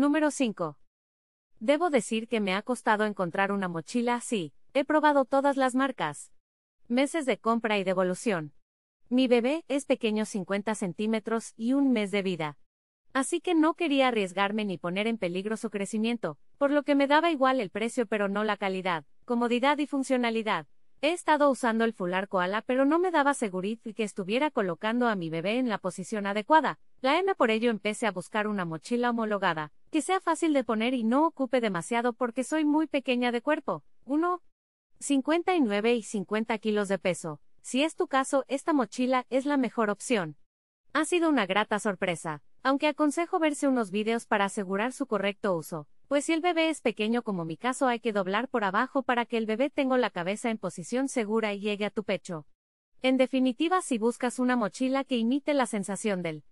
Número 5. Debo decir que me ha costado encontrar una mochila así, he probado todas las marcas. Meses de compra y devolución. Mi bebé es pequeño 50 centímetros y un mes de vida. Así que no quería arriesgarme ni poner en peligro su crecimiento, por lo que me daba igual el precio pero no la calidad, comodidad y funcionalidad. He estado usando el fular koala pero no me daba seguridad que estuviera colocando a mi bebé en la posición adecuada. La M por ello empecé a buscar una mochila homologada, que sea fácil de poner y no ocupe demasiado porque soy muy pequeña de cuerpo, 1,59 y 50 kilos de peso. Si es tu caso, esta mochila es la mejor opción. Ha sido una grata sorpresa, aunque aconsejo verse unos vídeos para asegurar su correcto uso, pues si el bebé es pequeño como mi caso hay que doblar por abajo para que el bebé tenga la cabeza en posición segura y llegue a tu pecho. En definitiva, si buscas una mochila que imite la sensación del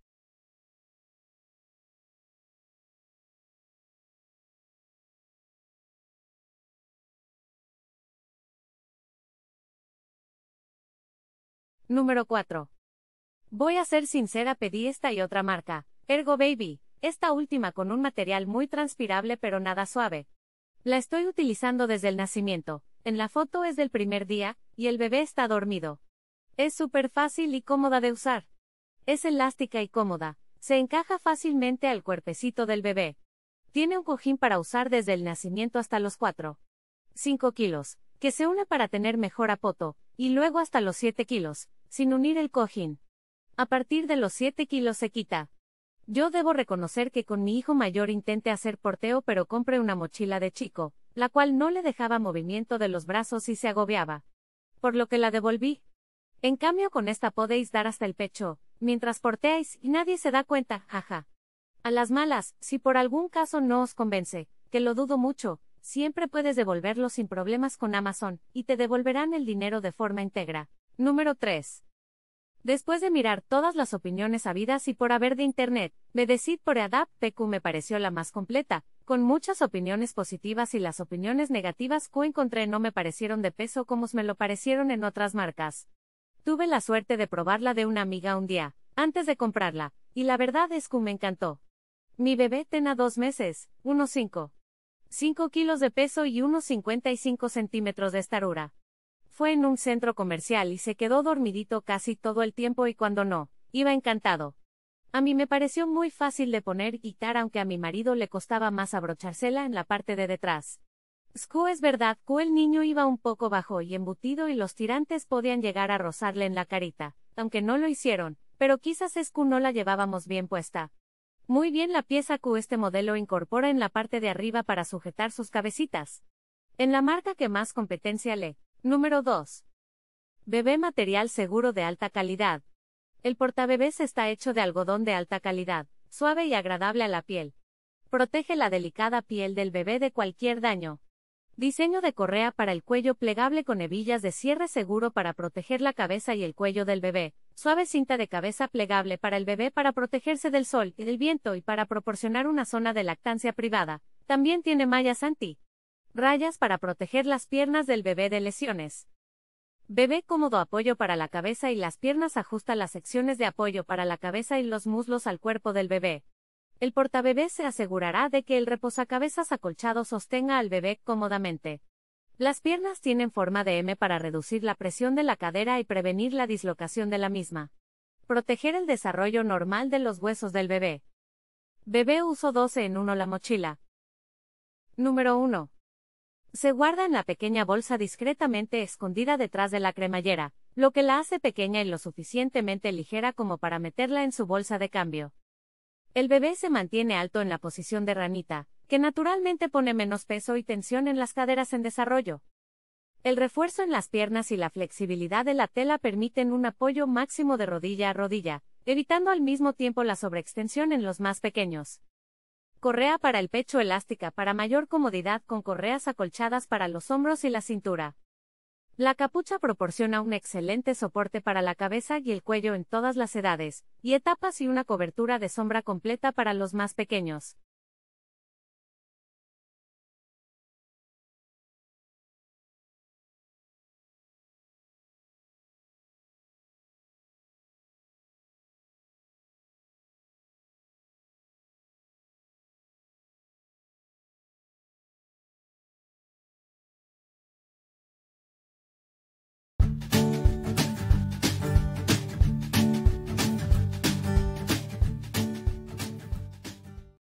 Número 4. Voy a ser sincera, pedí esta y otra marca, Ergo Baby, esta última con un material muy transpirable pero nada suave. La estoy utilizando desde el nacimiento, en la foto es del primer día, y el bebé está dormido. Es súper fácil y cómoda de usar. Es elástica y cómoda, se encaja fácilmente al cuerpecito del bebé. Tiene un cojín para usar desde el nacimiento hasta los 4.5 kilos, que se une para tener mejor apoto, y luego hasta los 7 kilos, sin unir el cojín. A partir de los 7 kilos se quita. Yo debo reconocer que con mi hijo mayor intenté hacer porteo pero compré una mochila de chico, la cual no le dejaba movimiento de los brazos y se agobiaba. Por lo que la devolví. En cambio con esta podéis dar hasta el pecho, mientras porteáis y nadie se da cuenta, jaja. A las malas, si por algún caso no os convence, que lo dudo mucho, siempre puedes devolverlo sin problemas con Amazon, y te devolverán el dinero de forma íntegra. Número 3. Después de mirar todas las opiniones habidas y por haber de Internet, me decidí por Adapt PQ me pareció la más completa, con muchas opiniones positivas y las opiniones negativas que encontré no me parecieron de peso como me lo parecieron en otras marcas. Tuve la suerte de probarla de una amiga un día, antes de comprarla, y la verdad es que me encantó. Mi bebé tenía dos meses, unos 5. kilos de peso y unos 55 centímetros de estarura fue en un centro comercial y se quedó dormidito casi todo el tiempo y cuando no, iba encantado. A mí me pareció muy fácil de poner y quitar aunque a mi marido le costaba más abrochársela en la parte de detrás. es verdad, que el niño iba un poco bajo y embutido y los tirantes podían llegar a rozarle en la carita, aunque no lo hicieron, pero quizás que no la llevábamos bien puesta. Muy bien la pieza Q este modelo incorpora en la parte de arriba para sujetar sus cabecitas. En la marca que más competencia le Número 2. Bebé material seguro de alta calidad. El portabebés está hecho de algodón de alta calidad, suave y agradable a la piel. Protege la delicada piel del bebé de cualquier daño. Diseño de correa para el cuello plegable con hebillas de cierre seguro para proteger la cabeza y el cuello del bebé. Suave cinta de cabeza plegable para el bebé para protegerse del sol y del viento y para proporcionar una zona de lactancia privada. También tiene mallas anti Rayas para proteger las piernas del bebé de lesiones. Bebé cómodo apoyo para la cabeza y las piernas ajusta las secciones de apoyo para la cabeza y los muslos al cuerpo del bebé. El portabebé se asegurará de que el reposacabezas acolchado sostenga al bebé cómodamente. Las piernas tienen forma de M para reducir la presión de la cadera y prevenir la dislocación de la misma. Proteger el desarrollo normal de los huesos del bebé. Bebé uso 12 en 1 la mochila. Número 1. Se guarda en la pequeña bolsa discretamente escondida detrás de la cremallera, lo que la hace pequeña y lo suficientemente ligera como para meterla en su bolsa de cambio. El bebé se mantiene alto en la posición de ranita, que naturalmente pone menos peso y tensión en las caderas en desarrollo. El refuerzo en las piernas y la flexibilidad de la tela permiten un apoyo máximo de rodilla a rodilla, evitando al mismo tiempo la sobreextensión en los más pequeños. Correa para el pecho elástica para mayor comodidad con correas acolchadas para los hombros y la cintura. La capucha proporciona un excelente soporte para la cabeza y el cuello en todas las edades, y etapas y una cobertura de sombra completa para los más pequeños.